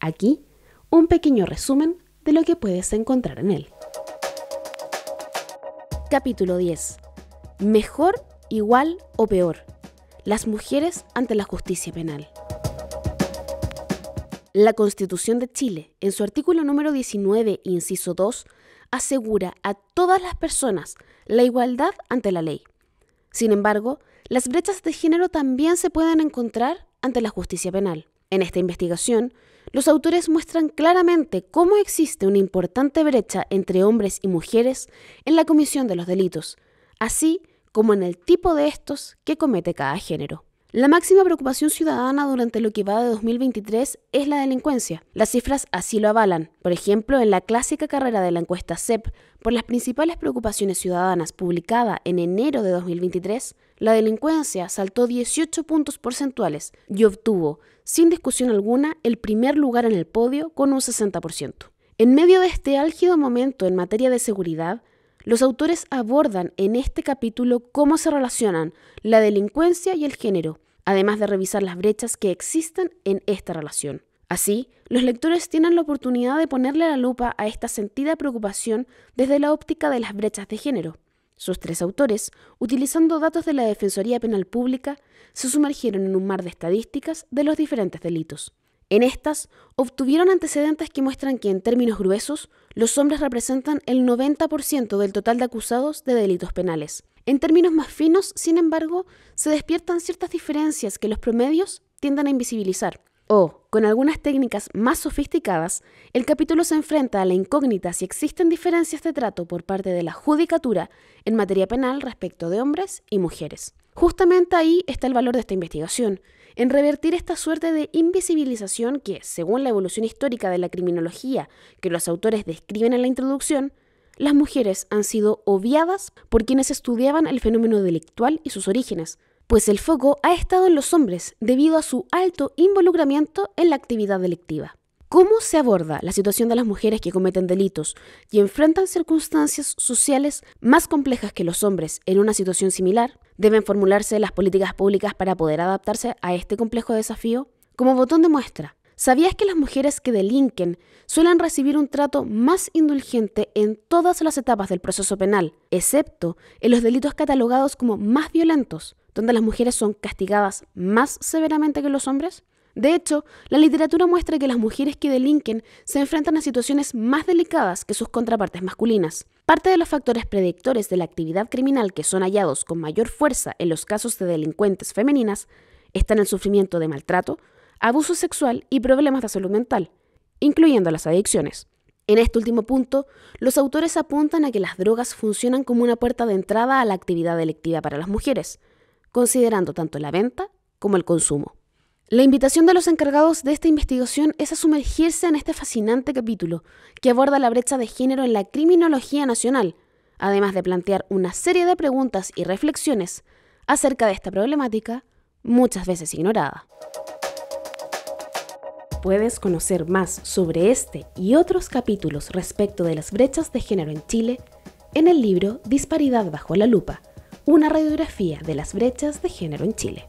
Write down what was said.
Aquí, un pequeño resumen de lo que puedes encontrar en él. Capítulo 10. Mejor, igual o peor. Las mujeres ante la justicia penal. La Constitución de Chile, en su artículo número 19, inciso 2, asegura a todas las personas la igualdad ante la ley. Sin embargo, las brechas de género también se pueden encontrar ante la justicia penal. En esta investigación, los autores muestran claramente cómo existe una importante brecha entre hombres y mujeres en la comisión de los delitos, así como en el tipo de estos que comete cada género. La máxima preocupación ciudadana durante lo que va de 2023 es la delincuencia. Las cifras así lo avalan. Por ejemplo, en la clásica carrera de la encuesta CEP por las principales preocupaciones ciudadanas publicada en enero de 2023, la delincuencia saltó 18 puntos porcentuales y obtuvo, sin discusión alguna, el primer lugar en el podio con un 60%. En medio de este álgido momento en materia de seguridad, los autores abordan en este capítulo cómo se relacionan la delincuencia y el género, además de revisar las brechas que existen en esta relación. Así, los lectores tienen la oportunidad de ponerle la lupa a esta sentida preocupación desde la óptica de las brechas de género. Sus tres autores, utilizando datos de la Defensoría Penal Pública, se sumergieron en un mar de estadísticas de los diferentes delitos. En estas, obtuvieron antecedentes que muestran que, en términos gruesos, los hombres representan el 90% del total de acusados de delitos penales. En términos más finos, sin embargo, se despiertan ciertas diferencias que los promedios tienden a invisibilizar. O, con algunas técnicas más sofisticadas, el capítulo se enfrenta a la incógnita si existen diferencias de trato por parte de la judicatura en materia penal respecto de hombres y mujeres. Justamente ahí está el valor de esta investigación, en revertir esta suerte de invisibilización que, según la evolución histórica de la criminología que los autores describen en la introducción, las mujeres han sido obviadas por quienes estudiaban el fenómeno delictual y sus orígenes, pues el foco ha estado en los hombres debido a su alto involucramiento en la actividad delictiva. ¿Cómo se aborda la situación de las mujeres que cometen delitos y enfrentan circunstancias sociales más complejas que los hombres en una situación similar? ¿Deben formularse las políticas públicas para poder adaptarse a este complejo desafío? Como botón de muestra, ¿Sabías que las mujeres que delinquen suelen recibir un trato más indulgente en todas las etapas del proceso penal, excepto en los delitos catalogados como más violentos, donde las mujeres son castigadas más severamente que los hombres? De hecho, la literatura muestra que las mujeres que delinquen se enfrentan a situaciones más delicadas que sus contrapartes masculinas. Parte de los factores predictores de la actividad criminal que son hallados con mayor fuerza en los casos de delincuentes femeninas están el sufrimiento de maltrato, abuso sexual y problemas de salud mental, incluyendo las adicciones. En este último punto, los autores apuntan a que las drogas funcionan como una puerta de entrada a la actividad delictiva para las mujeres, considerando tanto la venta como el consumo. La invitación de los encargados de esta investigación es a sumergirse en este fascinante capítulo, que aborda la brecha de género en la criminología nacional, además de plantear una serie de preguntas y reflexiones acerca de esta problemática, muchas veces ignorada puedes conocer más sobre este y otros capítulos respecto de las brechas de género en Chile en el libro Disparidad bajo la lupa, una radiografía de las brechas de género en Chile.